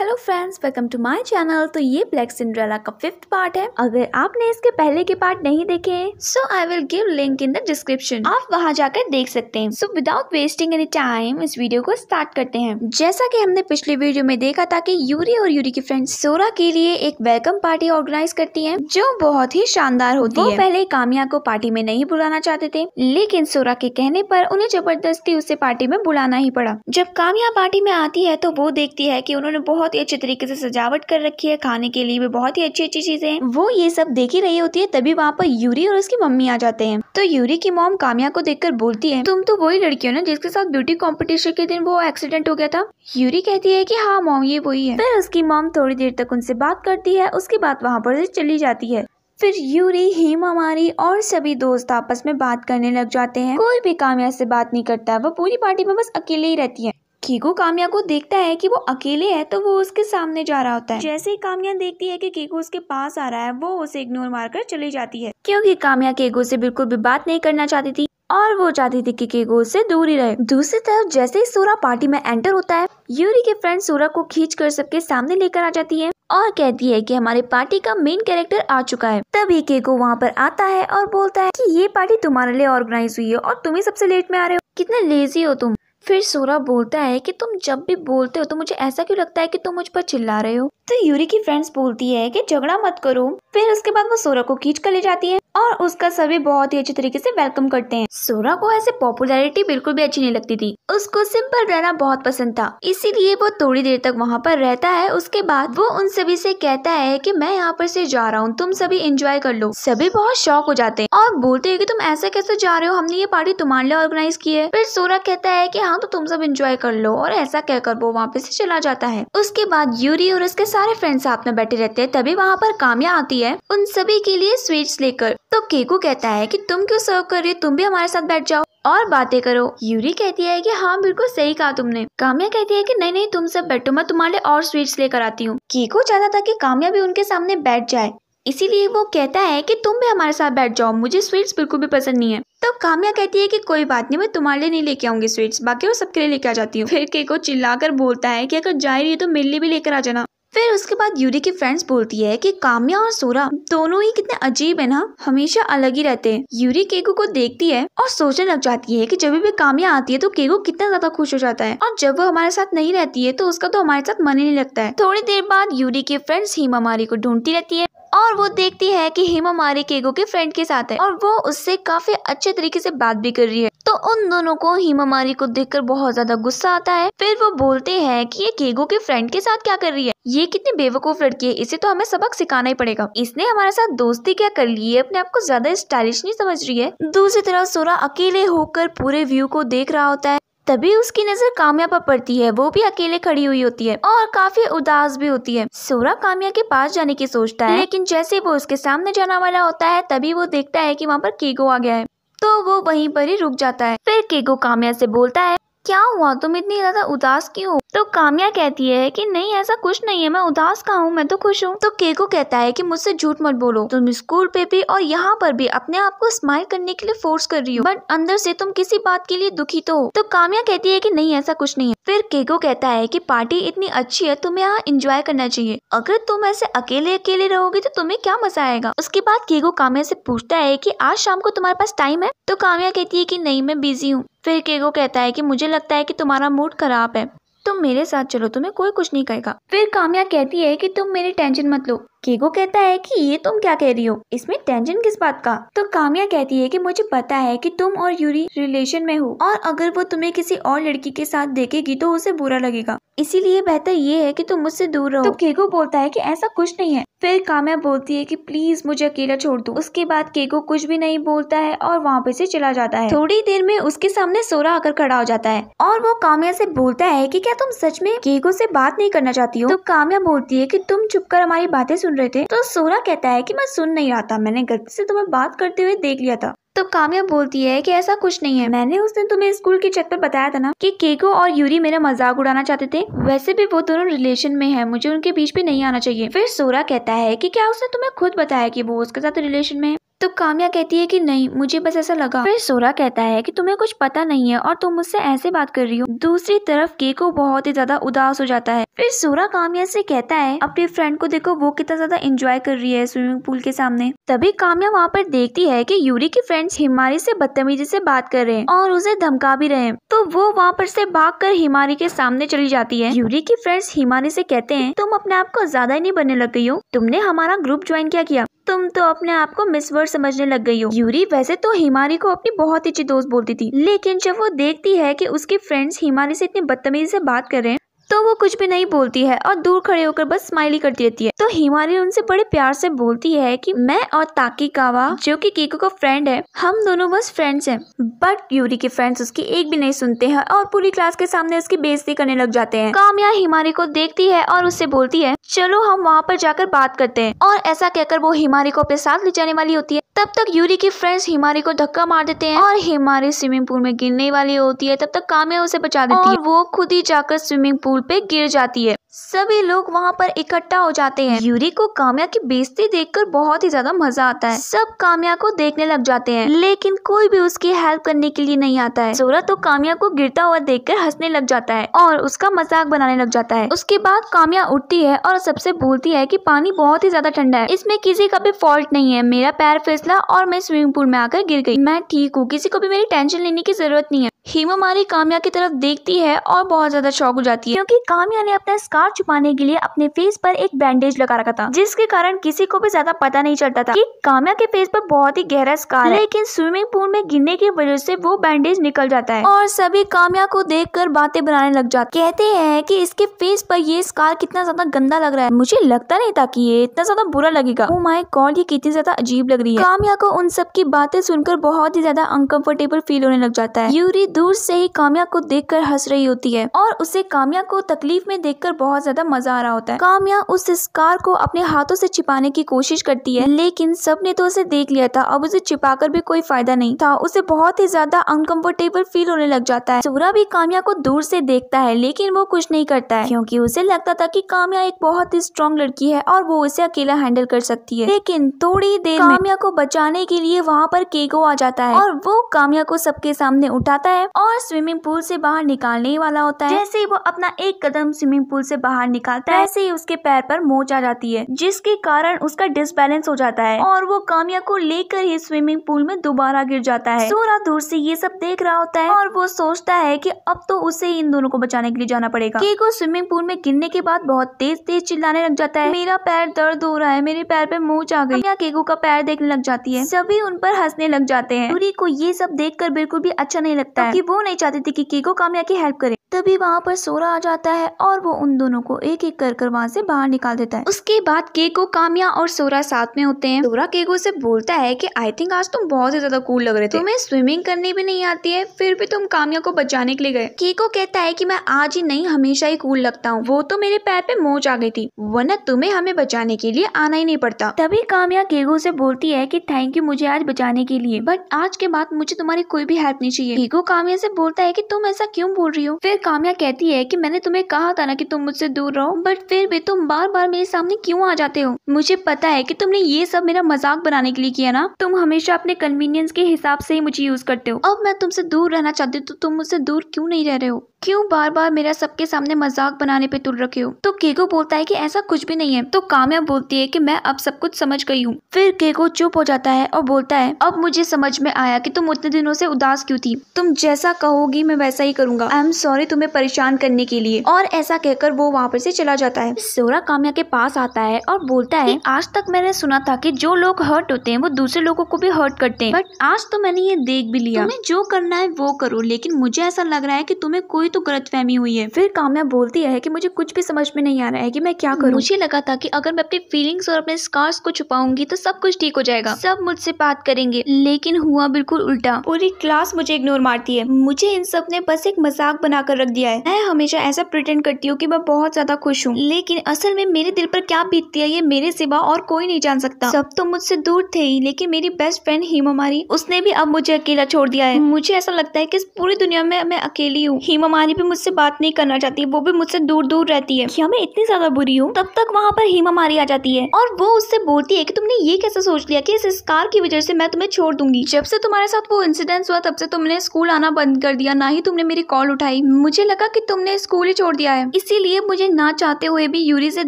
hello friends welcome to my channel तो ये black Cinderella का फिफ्थ पार्ट है अगर आपने इसके पहले के पार्ट नहीं देखे so I will give link in the description आप वहां जाकर देख सकते हैं so without wasting any time इस वीडियो को स्टार्ट करते हैं जैसा कि हमने पिछले वीडियो में देखा था की यूरी और यूरी की फ्रेंड सोरा के लिए एक वेलकम पार्टी ऑर्गेनाइज करती है जो बहुत ही शानदार होती है पहले कामिया को पार्टी में नहीं बुलाना चाहते थे लेकिन सोरा के कहने पर उन्हें जबरदस्ती उसे पार्टी में बुलाना ही पड़ा जब कामिया पार्टी में आती है तो वो देखती है की उन्होंने बहुत बहुत ही अच्छे तरीके से सजावट कर रखी है खाने के लिए भी बहुत ही अच्छी अच्छी चीजें हैं वो ये सब देख ही रही होती है तभी वहाँ पर यूरी और उसकी मम्मी आ जाते हैं तो यूरी की मोम कामिया को देखकर बोलती है तुम तो वही लड़की हो ना जिसके साथ ब्यूटी कॉम्पिटिशन के दिन वो एक्सीडेंट हो गया था यूरी कहती है की हाँ मोम ये वही है फिर उसकी मोम थोड़ी देर तक उनसे बात करती है उसके बाद वहाँ पर चली जाती है फिर यूरी हेमा हमारी और सभी दोस्त आपस में बात करने लग जाते हैं कोई भी कामया से बात नहीं करता है वो पूरी पार्टी में बस अकेले ही रहती है कीको कामिया को देखता है कि वो अकेले है तो वो उसके सामने जा रहा होता है जैसे ही कामिया देखती है कि कीको उसके पास आ रहा है वो उसे इग्नोर मारकर चली जाती है क्योंकि कामिया केगो से बिल्कुल भी बात नहीं करना चाहती थी और वो चाहती थी कि केगो उससे दूर ही रहे दूसरी तरफ जैसे ही सूरा पार्टी में एंटर होता है यूरी के फ्रेंड सूरा को खींच कर सबके सामने लेकर आ जाती है और कहती है कि हमारे पार्टी का मेन कैरेक्टर आ चुका है तभी केको वहाँ पर आता है और बोलता है कि ये पार्टी तुम्हारे लिए ऑर्गेनाइज हुई है और तुम ही सबसे लेट में आ रहे हो कितने लेजी हो तुम फिर सोरा बोलता है कि तुम जब भी बोलते हो तो मुझे ऐसा क्यों लगता है कि तुम मुझ पर चिल्ला रहे हो तो यूरी की फ्रेंड्स बोलती है कि झगड़ा मत करो फिर उसके बाद वो सोरा को खींच कर ले जाती है और उसका सभी बहुत ही अच्छे तरीके से वेलकम करते हैं सोरा को ऐसे पॉपुलैरिटी बिल्कुल भी अच्छी नहीं लगती थी उसको सिंपल रहना बहुत पसंद था इसीलिए वो थोड़ी देर तक वहाँ पर रहता है उसके बाद वो उन सभी से कहता है कि मैं यहाँ पर से जा रहा हूँ तुम सभी एंजॉय कर लो सभी बहुत शौक हो जाते हैं और बोलते है की तुम ऐसे कैसे जा रहे हो हमने ये पार्टी तुम्हारे लिए ऑर्गेनाइज की है फिर सोरा कहता है की ना तो तुम सब इंजॉय कर लो और ऐसा कहकर वो वहाँ पे से चला जाता है उसके बाद यूरी और उसके सारे फ्रेंड्स साथ में बैठे रहते हैं तभी वहाँ पर कामया आती है उन सभी के लिए स्वीट्स लेकर तो केकू कहता है कि तुम क्यों सर्व कर रही हो तुम भी हमारे साथ बैठ जाओ और बातें करो यूरी कहती है कि हाँ बिल्कुल सही कहा तुमने कामिया कहती है कि नहीं नहीं तुम सब बैठो मैं तुम्हारे और स्वीट्स लेकर आती हूँ कीको चाहता था कि कामिया भी उनके सामने बैठ जाए इसीलिए वो कहता है कि तुम भी हमारे साथ बैठ जाओ मुझे स्वीट्स बिल्कुल भी पसंद नहीं है तब कामिया कहती है कि कोई बात नहीं मैं तुम्हारे लिए नहीं लेके आऊंगी स्वीट्स बाकी वो सबके लिए लेके आ जाती हूँ फिर केको चिल्लाकर बोलता है कि अगर जा रही है तो मेरे लिए भी लेकर आ जाना फिर उसके बाद यूरी की फ्रेंड्स बोलती है कि काम्या और सोरा दोनों ही कितने अजीब है ना हमेशा अलग ही रहते हैं यूरी केको को देखती है और सोचने लग जाती है कि जब भी काम्या आती है तो केको कितना ज्यादा खुश हो जाता है और जब वो हमारे साथ नहीं रहती है तो उसका तो हमारे साथ मन ही नहीं लगता है थोड़ी देर बाद यूरी के फ्रेंड्स हीमा मारी को ढूंढती रहती है और वो देखती है कि हेमा मारी केगो के फ्रेंड के साथ है और वो उससे काफी अच्छे तरीके से बात भी कर रही है तो उन दोनों को हेमा मारी को देखकर बहुत ज्यादा गुस्सा आता है फिर वो बोलते हैं कि ये केगो के फ्रेंड के साथ क्या कर रही है ये कितनी बेवकूफ लड़की है इसे तो हमें सबक सिखाना ही पड़ेगा इसने हमारे साथ दोस्ती क्या कर ली है अपने आप को ज्यादा स्टाइलिश नहीं समझ रही है दूसरी तरफ सोरा अकेले होकर पूरे व्यू को देख रहा होता है तभी उसकी नजर काम्या पर पड़ती है वो भी अकेले खड़ी हुई होती है और काफी उदास भी होती है सोरा काम्या के पास जाने की सोचता है लेकिन जैसे वो उसके सामने जाने वाला होता है तभी वो देखता है की वहाँ पर केगो आ गया है तो वो वहीं पर ही रुक जाता है फिर केगो काम्या से बोलता है क्या हुआ तुम इतनी ज्यादा उदास क्यों तो काम्या कहती है कि नहीं ऐसा कुछ नहीं है मैं उदास कहा हूँ मैं तो खुश हूँ तो केको कहता है कि मुझसे झूठ मत बोलो तुम स्कूल पे भी और यहाँ पर भी अपने आप को स्माइल करने के लिए फोर्स कर रही हो बट अंदर से तुम किसी बात के लिए दुखी तो हो तो काम्या कहती है कि नहीं ऐसा कुछ नहीं है फिर केको कहता है की पार्टी इतनी अच्छी है तुम्हें यहाँ इंजॉय करना चाहिए अगर तुम ऐसे अकेले अकेले रहोगे तो तुम्हें क्या मजा आएगा उसके बाद केको काम्या से पूछता है की आज शाम को तुम्हारे पास टाइम है तो काम्या कहती है की नहीं मैं बिजी हूँ फिर केको कहता है कि मुझे लगता है कि तुम्हारा मूड खराब है तुम मेरे साथ चलो तुम्हें कोई कुछ नहीं कहेगा फिर कामया कहती है कि तुम मेरी टेंशन मत लो केगो कहता है कि ये तुम क्या कह रही हो इसमें टेंशन किस बात का तो कामिया कहती है कि मुझे पता है कि तुम और यूरी रिलेशन में हो और अगर वो तुम्हें किसी और लड़की के साथ देखेगी तो उसे बुरा लगेगा इसीलिए बेहतर ये है कि तुम मुझसे दूर रहो तो केगो बोलता है कि ऐसा कुछ नहीं है फिर कामया बोलती है कि प्लीज मुझे अकेला छोड़ दो उसके बाद केगो कुछ भी नहीं बोलता है और वहाँ पे से चला जाता है थोड़ी देर में उसके सामने सोरा आकर खड़ा हो जाता है और वो कामया से बोलता है कि क्या तुम सच में केगो से बात नहीं करना चाहती हो तो कामया बोलती है कि तुम चुप कर हमारी बातें सुन सुन रहे थे तो सोरा कहता है कि मैं सुन नहीं रहा था मैंने गलती से तुम्हें बात करते हुए देख लिया था तो कामया बोलती है कि ऐसा कुछ नहीं है मैंने उस दिन तुम्हें स्कूल के चेक पर बताया था ना कि केको और यूरी मेरा मजाक उड़ाना चाहते थे वैसे भी वो दोनों रिलेशन में है मुझे उनके बीच भी नहीं आना चाहिए फिर सोरा कहता है कि क्या उसने तुम्हें खुद बताया कि वो उसके साथ रिलेशन में है तो काम्या कहती है कि नहीं मुझे बस ऐसा लगा फिर सोरा कहता है कि तुम्हें कुछ पता नहीं है और तुम मुझसे ऐसे बात कर रही हो दूसरी तरफ केको बहुत ही ज्यादा उदास हो जाता है फिर सोरा काम्या से कहता है अपने फ्रेंड को देखो वो कितना ज्यादा एंजॉय कर रही है स्विमिंग पूल के सामने तभी काम्या वहाँ पर देखती है की यूरी की फ्रेंड्स हिमारी से बदतमीजी से बात कर रहे हैं और उसे धमका भी रहे हैं तो वो वहाँ पर से कर हिमारी के सामने चली जाती है यूरी की फ्रेंड्स हिमारी से कहते हैं तुम अपने आप को ज्यादा नहीं बनने लग गई हो तुमने हमारा ग्रुप ज्वाइन क्या किया तुम तो अपने आप को मिस वर्ड समझने लग गई हो यूरी वैसे तो हिमारी को अपनी बहुत ही अच्छी दोस्त बोलती थी लेकिन जब वो देखती है कि उसकी फ्रेंड्स हिमारी से इतनी बदतमीजी से बात कर रहे हैं तो वो कुछ भी नहीं बोलती है और दूर खड़े होकर बस स्माइली करती रहती है तो हिमाली उनसे बड़े प्यार से बोलती है कि मैं और ताकी कावा जो कि कीको का फ्रेंड है हम दोनों बस फ्रेंड्स हैं बट यूरी के फ्रेंड्स उसकी एक भी नहीं सुनते हैं और पूरी क्लास के सामने उसकी बेजती करने लग जाते हैं कामया हिमारी को देखती है और उससे बोलती है चलो हम वहाँ पर जाकर बात करते हैं और ऐसा कहकर वो हिमारी को अपने साथ ले जाने वाली होती है तब तक यूरी की फ्रेंड्स हिमारी को धक्का मार देते हैं और हिमारी स्विमिंग पूल में गिरने वाली होती है तब तक कामया उसे बचा देती है वो खुद ही जाकर स्विमिंग पूल पुल पे गिर जाती है सभी लोग वहाँ पर इकट्ठा हो जाते हैं यूरी को काम्या की बेइज्जती देखकर बहुत ही ज्यादा मजा आता है सब काम्या को देखने लग जाते हैं लेकिन कोई भी उसकी हेल्प करने के लिए नहीं आता है सोरा तो काम्या को गिरता हुआ देखकर हंसने लग जाता है और उसका मजाक बनाने लग जाता है उसके बाद काम्या उठती है और सबसे बोलती है की पानी बहुत ही ज्यादा ठंडा है इसमें किसी का भी फॉल्ट नहीं है मेरा पैर फिसला और मैं स्विमिंग पूल में आकर गिर गई मैं ठीक हूँ किसी को भी मेरी टेंशन लेने की जरूरत नहीं है हेमा मारी काम्या की तरफ देखती है और बहुत ज्यादा शौक हो जाती है क्योंकि काम्या ने अपना स्कार छुपाने के लिए अपने फेस पर एक बैंडेज लगा रखा था जिसके कारण किसी को भी ज्यादा पता नहीं चलता था कि काम्या के फेस पर बहुत ही गहरा स्कार है लेकिन स्विमिंग पूल में गिरने की वजह से वो बैंडेज निकल जाता है और सभी काम्या को देख कर बातें बनाने लग जाते कहते हैं की इसके फेस पर ये स्कार कितना ज्यादा गंदा लग रहा है मुझे लगता नहीं था की ये इतना ज्यादा बुरा लगेगा वो माई कॉल ये कितनी ज्यादा अजीब लग रही है काम्या को उन सब की बातें सुनकर बहुत ही ज्यादा अनकंफर्टेबल फील होने लग जाता है यूरी दूर से ही काम्या को देखकर हंस रही होती है और उसे काम्या को तकलीफ में देखकर बहुत ज्यादा मजा आ रहा होता है काम्या उस स्कार को अपने हाथों से छिपाने की कोशिश करती है लेकिन सबने तो उसे देख लिया था अब उसे छिपाकर भी कोई फायदा नहीं था उसे बहुत ही ज्यादा अनकंफर्टेबल फील होने लग जाता है सूरा भी काम्या को दूर से देखता है लेकिन वो कुछ नहीं करता है क्योंकि उसे लगता था कि काम्या एक बहुत ही स्ट्रांग लड़की है और वो उसे अकेला हैंडल कर सकती है लेकिन थोड़ी देर काम्या को बचाने के लिए वहाँ पर केगो आ जाता है और वो काम्या को सबके सामने उठाता है है और स्विमिंग पूल से बाहर निकालने वाला होता है जैसे ही वो अपना एक कदम स्विमिंग पूल से बाहर निकालता है ऐसे ही उसके पैर पर मोच आ जाती है जिसके कारण उसका डिसबैलेंस हो जाता है और वो कामया को लेकर ही स्विमिंग पूल में दोबारा गिर जाता है सोरा दूर से ये सब देख रहा होता है और वो सोचता है की अब तो उसे इन दोनों को बचाने के लिए जाना पड़ेगा केको स्विमिंग पूल में गिरने के बाद बहुत तेज तेज चिल्लाने लग जाता है मेरा पैर दर्द हो रहा है मेरे पैर पे मोच आ गई केको का पैर देखने लग जाती है सभी उन पर हंसने लग जाते हैं को ये सब देख कर बिल्कुल भी अच्छा नहीं लगता है कि वो नहीं चाहती थी कि कीको काम्या की हेल्प करे तभी वहाँ पर सोरा आ जाता है और वो उन दोनों को एक एक कर कर वहाँ से बाहर निकाल देता है उसके बाद केको कामिया और सोरा साथ में होते हैं सोरा केको से बोलता है कि आई थिंक आज तुम बहुत ही ज्यादा कूल लग रहे थे तुम्हें स्विमिंग करनी भी नहीं आती है फिर भी तुम कामिया को बचाने के लिए गए केको कहता है की मैं आज ही नहीं हमेशा ही कूल लगता हूँ वो तो मेरे पैर पे मोच आ गई थी वरना तुम्हें हमें बचाने के लिए आना ही नहीं पड़ता तभी कामिया केको से बोलती है की थैंक यू मुझे आज बचाने के लिए बट आज के बाद मुझे तुम्हारी कोई भी हेल्प नहीं चाहिए केको कामिया से बोलता है की तुम ऐसा क्यूँ बोल रही हो फिर काम्या कहती है कि मैंने तुम्हें कहा था ना कि तुम मुझसे दूर रहो बट फिर भी तुम बार बार मेरे सामने क्यों आ जाते हो मुझे पता है कि तुमने ये सब मेरा मजाक बनाने के लिए किया ना तुम हमेशा अपने कन्वीनियंस के हिसाब से ही मुझे यूज करते हो अब मैं तुमसे दूर रहना चाहती हूँ तो तुम मुझसे दूर क्यों नहीं रह रहे हो क्यों बार बार मेरा सबके सामने मजाक बनाने पे तुल रखे हो तो केगो बोलता है कि ऐसा कुछ भी नहीं है तो कामया बोलती है कि मैं अब सब कुछ समझ गई हूँ फिर केगो चुप हो जाता है और बोलता है अब मुझे समझ में आया कि तुम उतने दिनों से उदास क्यों थी तुम जैसा कहोगी मैं वैसा ही करूंगा आई एम सॉरी तुम्हें परेशान करने के लिए और ऐसा कहकर वो वहाँ पर से चला जाता है सोरा कामया के पास आता है और बोलता है आज तक मैंने सुना था की जो लोग हर्ट होते हैं वो दूसरे लोगों को भी हर्ट करते हैं बट आज तो मैंने ये देख भी लिया जो करना है वो करो लेकिन मुझे ऐसा लग रहा है की तुम्हें कोई तो गलतफहमी हुई है फिर काम्या बोलती है कि मुझे कुछ भी समझ में नहीं आ रहा है कि मैं क्या करूँ मुझे लगा था कि अगर मैं अपनी फीलिंग्स और अपने स्कार्स को छुपाऊंगी तो सब कुछ ठीक हो जाएगा सब मुझसे बात करेंगे लेकिन हुआ बिल्कुल उल्टा पूरी क्लास मुझे इग्नोर मारती है मुझे इन सब ने बस एक मजाक बनाकर रख दिया है मैं हमेशा ऐसा प्रिटेंड करती हूँ की मैं बहुत ज्यादा खुश हूँ लेकिन असल में मेरे दिल पर क्या बीतती है ये मेरे सिवा और कोई नहीं जान सकता सब तो मुझसे दूर थे ही लेकिन मेरी बेस्ट फ्रेंड हेमा मारी उसने भी अब मुझे अकेला छोड़ दिया है मुझे ऐसा लगता है की पूरी दुनिया में मैं अकेली हूँ हिमा हिमानी भी मुझसे बात नहीं करना चाहती वो भी मुझसे दूर दूर रहती है क्या मैं इतनी ज्यादा बुरी हूँ तब तक वहाँ पर हेमा मारी आ जाती है और वो उससे बोलती है की तुमने ये कैसे सोच लिया की इस कार की वजह से मैं तुम्हें छोड़ दूंगी जब से तुम्हारे साथ वो इंसिडेंट हुआ तब से तुमने स्कूल आना बंद कर दिया ना ही तुमने मेरी कॉल उठाई मुझे लगा की तुमने स्कूल ही छोड़ दिया है इसीलिए मुझे ना चाहते हुए भी यूरी से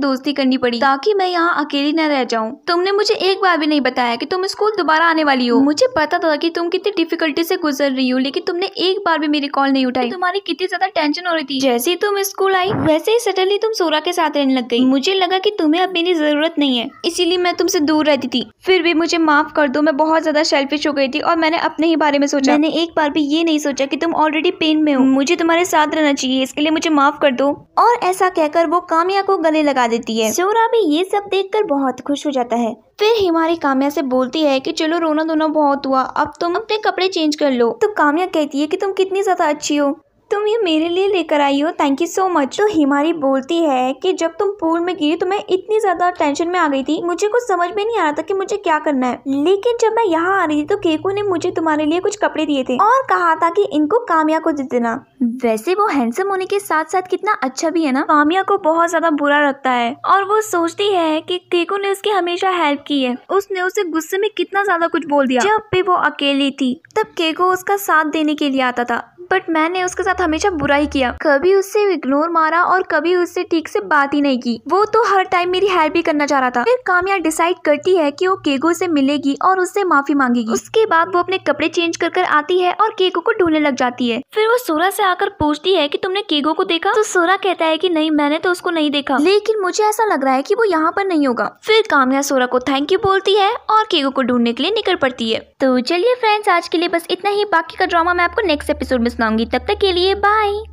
दोस्ती करनी पड़ी ताकि मैं यहाँ अकेली न रह जाऊँ तुमने मुझे एक बार भी नहीं बताया की तुम स्कूल दोबारा आने वाली हो मुझे पता था की तुम कितनी डिफिकल्टी से गुजर रही हो लेकिन तुमने एक बार भी मेरी कॉल नहीं उठाई तुम्हारी कितनी ज्यादा टेंशन हो रही थी जैसे ही तुम स्कूल आई वैसे ही सडनली तुम सोरा के साथ रहने लग गई मुझे लगा कि तुम्हें अब मेरी जरूरत नहीं है इसीलिए मैं तुमसे दूर रहती थी फिर भी मुझे माफ कर दो मैं बहुत ज्यादा सेल्फिश हो गई थी और मैंने अपने ही बारे में सोचा मैंने एक बार भी ये नहीं सोचा की तुम ऑलरेडी पेन में हो मुझे तुम्हारे साथ रहना चाहिए इसके लिए मुझे माफ कर दो और ऐसा कहकर वो कामया को गले लगा देती है सोरा भी ये सब देख बहुत खुश हो जाता है फिर हिमारी कामया से बोलती है कि चलो रोना धोना बहुत हुआ अब तुम अपने कपड़े चेंज कर लो तो कामिया कहती है कि तुम कितनी ज्यादा अच्छी हो तुम ये मेरे लिए लेकर आई हो थैंक यू सो मच तो हिमारी बोलती है कि जब तुम पूल में गिरी तो मैं इतनी ज्यादा टेंशन में आ गई थी मुझे कुछ समझ में नहीं आ रहा था कि मुझे क्या करना है लेकिन जब मैं यहाँ आ रही थी तो केको ने मुझे तुम्हारे लिए कुछ कपड़े दिए थे और कहा था की इनको कामिया को दे देना वैसे वो हैंडसम होने के साथ साथ कितना अच्छा भी है ना कामिया को बहुत ज्यादा बुरा लगता है और वो सोचती है की केको ने उसकी हमेशा हेल्प की है उसने उसे गुस्से में कितना ज्यादा कुछ बोल दिया जब भी वो अकेली थी तब केको उसका साथ देने के लिए आता था बट मैंने उसके साथ हमेशा बुरा ही किया कभी उससे इग्नोर मारा और कभी उससे ठीक से बात ही नहीं की वो तो हर टाइम मेरी हेल्प ही करना चाह रहा था फिर कामया डिसाइड करती है कि वो केगो से मिलेगी और उससे माफी मांगेगी उसके बाद वो अपने कपड़े चेंज कर कर आती है और केगो को ढूंढने लग जाती है फिर वो सोरा से आकर पूछती है कि तुमने केगो को देखा तो सोरा कहता है कि नहीं मैंने तो उसको नहीं देखा लेकिन मुझे ऐसा लग रहा है कि वो यहाँ पर नहीं होगा फिर कामया सोरा को थैंक यू बोलती है और केगो को ढूंढने के लिए निकल पड़ती है तो चलिए फ्रेंड्स आज के लिए बस इतना ही बाकी का ड्रामा मैं आपको नेक्स्ट एपिसोड में वापस लाऊंगी तब तक के लिए बाय